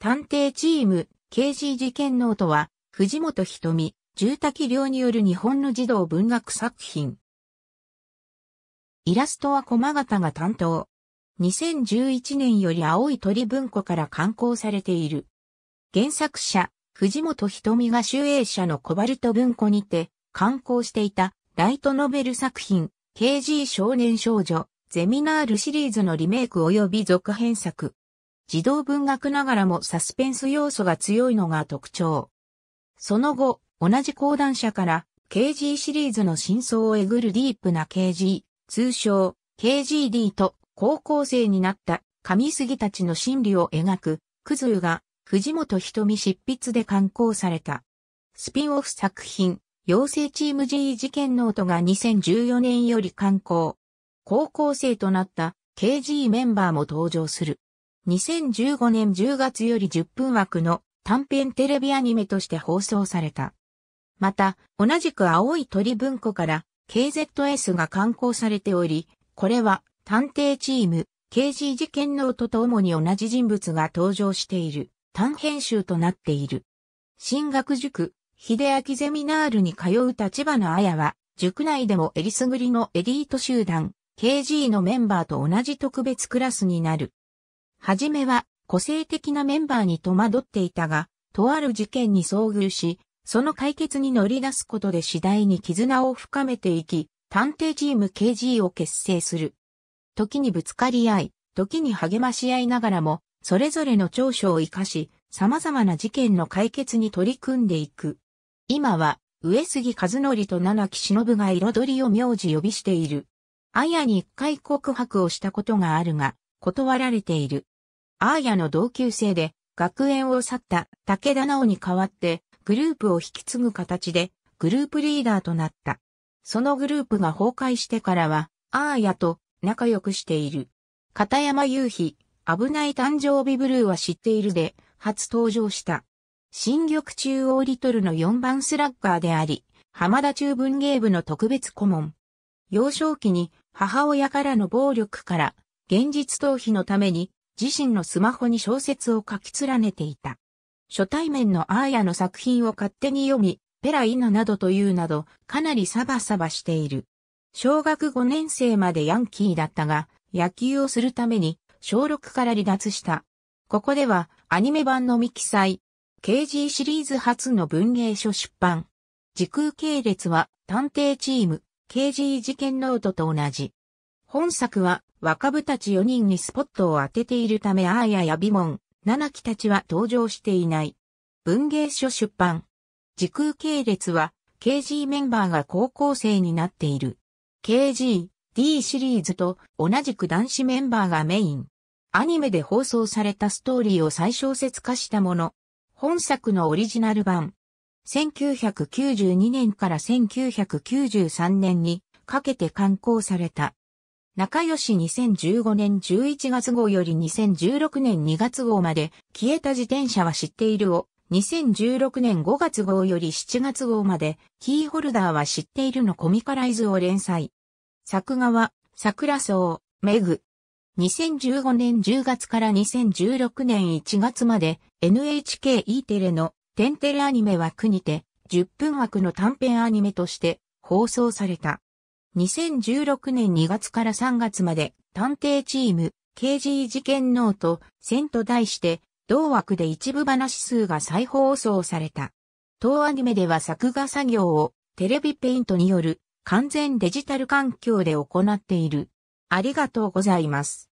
探偵チーム、刑事事件ノートは、藤本瞳、住宅良による日本の児童文学作品。イラストは駒形が担当。2011年より青い鳥文庫から刊行されている。原作者、藤本瞳が集英社のコバルト文庫にて、刊行していたライトノベル作品、KG 少年少女、ゼミナールシリーズのリメイク及び続編作。児童文学ながらもサスペンス要素が強いのが特徴。その後、同じ講談社から KG シリーズの真相をえぐるディープな KG、通称 KGD と高校生になった上杉たちの心理を描く、クズーが藤本瞳執筆で刊行された。スピンオフ作品、妖精チーム G 事件ノートが2014年より刊行。高校生となった KG メンバーも登場する。2015年10月より10分枠の短編テレビアニメとして放送された。また、同じく青い鳥文庫から KZS が刊行されており、これは探偵チーム、刑事事件ノートと主に同じ人物が登場している短編集となっている。進学塾、秀明ゼミナールに通う立花彩は、塾内でもえりすぐりのエリート集団、KG のメンバーと同じ特別クラスになる。はじめは個性的なメンバーに戸惑っていたが、とある事件に遭遇し、その解決に乗り出すことで次第に絆を深めていき、探偵チーム KG を結成する。時にぶつかり合い、時に励まし合いながらも、それぞれの長所を活かし、様々な事件の解決に取り組んでいく。今は、上杉和則と七木忍が彩りを名字呼びしている。綾に一回告白をしたことがあるが、断られている。アーヤの同級生で、学園を去った武田直に代わって、グループを引き継ぐ形で、グループリーダーとなった。そのグループが崩壊してからは、アーヤと仲良くしている。片山雄飛、危ない誕生日ブルーは知っているで、初登場した。新緑中央リトルの4番スラッガーであり、浜田中文芸部の特別顧問。幼少期に母親からの暴力から現実逃避のために自身のスマホに小説を書き連ねていた。初対面のアーヤの作品を勝手に読み、ペライナなどというなど、かなりサバサバしている。小学5年生までヤンキーだったが、野球をするために、小6から離脱した。ここでは、アニメ版のミキサイ、KG シリーズ初の文芸書出版。時空系列は、探偵チーム、KG 事件ノートと同じ。本作は若部たち4人にスポットを当てているためアーヤやビモン、七木たちは登場していない。文芸書出版。時空系列は KG メンバーが高校生になっている。KG、D シリーズと同じく男子メンバーがメイン。アニメで放送されたストーリーを再小説化したもの。本作のオリジナル版。1992年から1993年にかけて刊行された。仲良し2015年11月号より2016年2月号まで、消えた自転車は知っているを、2016年5月号より7月号まで、キーホルダーは知っているのコミカライズを連載。作画は、桜草、メグ。2015年10月から2016年1月まで、NHKE テレの、テンテレアニメ枠にて、10分枠の短編アニメとして、放送された。2016年2月から3月まで探偵チーム KG 事件ノート1000と題して同枠で一部話数が再放送された。当アニメでは作画作業をテレビペイントによる完全デジタル環境で行っている。ありがとうございます。